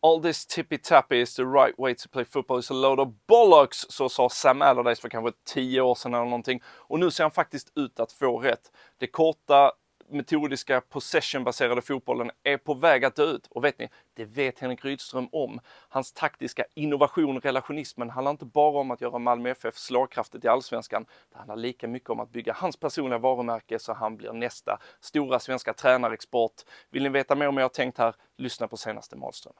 All this tippy-tappy is the right way to play football is a load of bollocks, så sa Sam Allardyce för kanske 10 år sedan eller någonting. Och nu ser han faktiskt ut att få rätt. Det korta, metodiska, possessionbaserade fotbollen är på väg att dö ut. Och vet ni, det vet Henrik Rydström om. Hans taktiska innovation, relationismen, handlar inte bara om att göra Malmö FF slagkraftigt i allsvenskan. Det handlar lika mycket om att bygga hans personliga varumärke så han blir nästa stora svenska tränarexport. Vill ni veta mer om vad jag tänkt här? Lyssna på senaste Malström.